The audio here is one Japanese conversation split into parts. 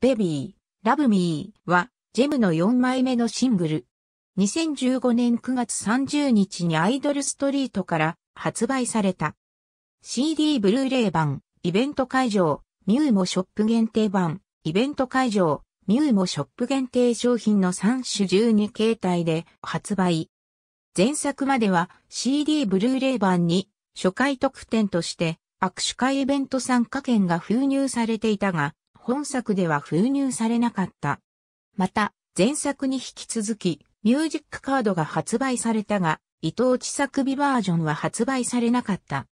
ベビー、ラブミーは、ジェムの4枚目のシングル。2015年9月30日にアイドルストリートから発売された。CD ブルーレイ版、イベント会場、ミューモショップ限定版、イベント会場、ミューモショップ限定商品の3種12形態で発売。前作までは CD ブルーレイ版に初回特典として握手会イベント参加券が封入されていたが、本作では封入されなかった。また、前作に引き続き、ミュージックカードが発売されたが、伊藤千作美バージョンは発売されなかった。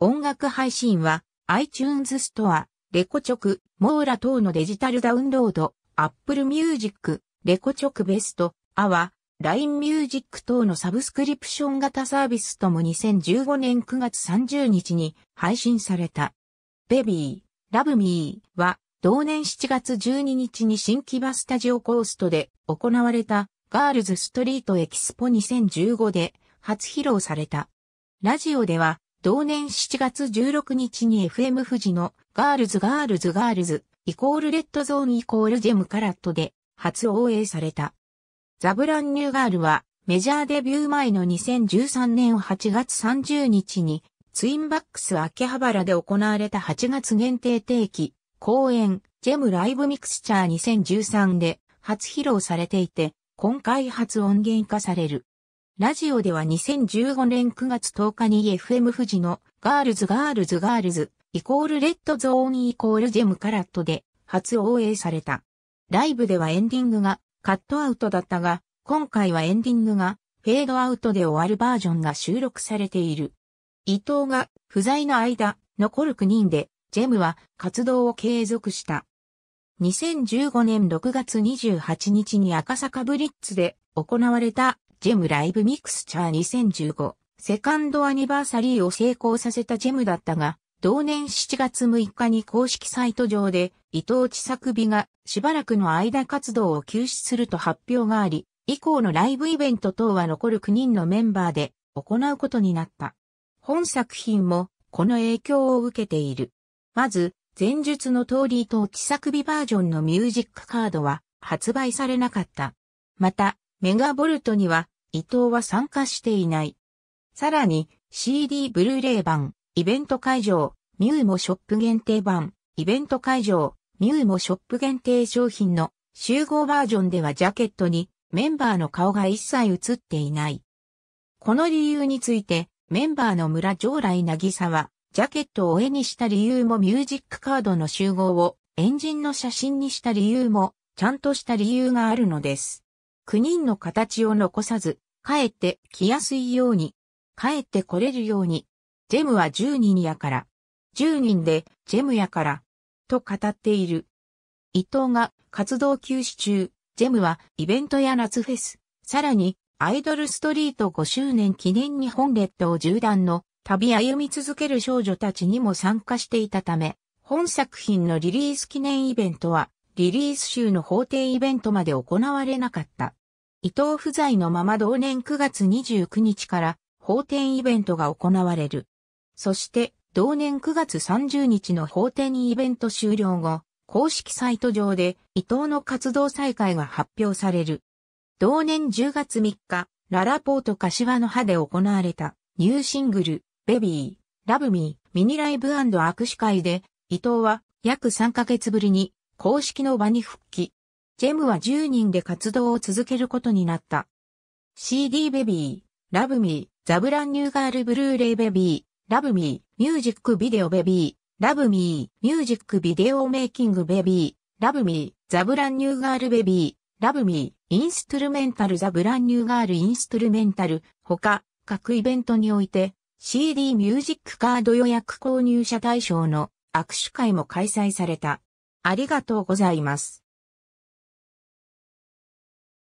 音楽配信は、iTunes Store、レコチョク、モーラ等のデジタルダウンロード、Apple Music、レコチョクベスト、アワ、LINE Music 等のサブスクリプション型サービスとも2015年9月30日に配信された。ベビー、ラブミーは同年7月12日に新木場スタジオコーストで行われたガールズストリートエキスポ2015で初披露された。ラジオでは同年7月16日に FM 富士のガールズガールズガールズイコールレッドゾーンイコールジェムカラットで初応援された。ザブランニューガールはメジャーデビュー前の2013年8月30日にツインバックス秋葉原で行われた8月限定定期公演、ジェムライブミクスチャー2013で初披露されていて、今回初音源化される。ラジオでは2015年9月10日に FM 富士のガールズガールズガールズイコールレッドゾーンイコールジェムカラットで初応援された。ライブではエンディングがカットアウトだったが、今回はエンディングがフェードアウトで終わるバージョンが収録されている。伊藤が不在の間、残る9人でジェムは活動を継続した。2015年6月28日に赤坂ブリッツで行われたジェムライブミクスチャー2015セカンドアニバーサリーを成功させたジェムだったが、同年7月6日に公式サイト上で伊藤千作美がしばらくの間活動を休止すると発表があり、以降のライブイベント等は残る9人のメンバーで行うことになった。本作品もこの影響を受けている。まず、前述の通りと地作日バージョンのミュージックカードは発売されなかった。また、メガボルトには伊藤は参加していない。さらに、CD ブルーレイ版、イベント会場、ミューモショップ限定版、イベント会場、ミューモショップ限定商品の集合バージョンではジャケットにメンバーの顔が一切映っていない。この理由について、メンバーの村将来なぎさは、ジャケットを絵にした理由もミュージックカードの集合をエンジンの写真にした理由もちゃんとした理由があるのです。9人の形を残さず、かえって着やすいように、かえって来れるように、ジェムは10人やから、10人でジェムやから、と語っている。伊藤が活動休止中、ジェムはイベントや夏フェス、さらにアイドルストリート5周年記念日本列島縦断の旅歩み続ける少女たちにも参加していたため、本作品のリリース記念イベントは、リリース週の法廷イベントまで行われなかった。伊藤不在のまま同年9月29日から法廷イベントが行われる。そして、同年9月30日の法廷イベント終了後、公式サイト上で伊藤の活動再開が発表される。同年10月3日、ララポート柏の葉で行われたニューシングル、ベビー、ラブミー、ミニライブ握手会で、伊藤は約3ヶ月ぶりに公式の場に復帰。ジェムは10人で活動を続けることになった。CD ベビー、ラブミー、ザブランニューガールブルーレイベビー、ラブミー、ミュージックビデオベビー、ラブミー、ミュージックビデオメイキングベビー、ラブミー、ザブランニューガールベビー、ラブミー、インストゥルメンタルザブランニューガールインストゥルメンタル、他、各イベントにおいて、CD ミュージックカード予約購入者対象の握手会も開催された。ありがとうございます。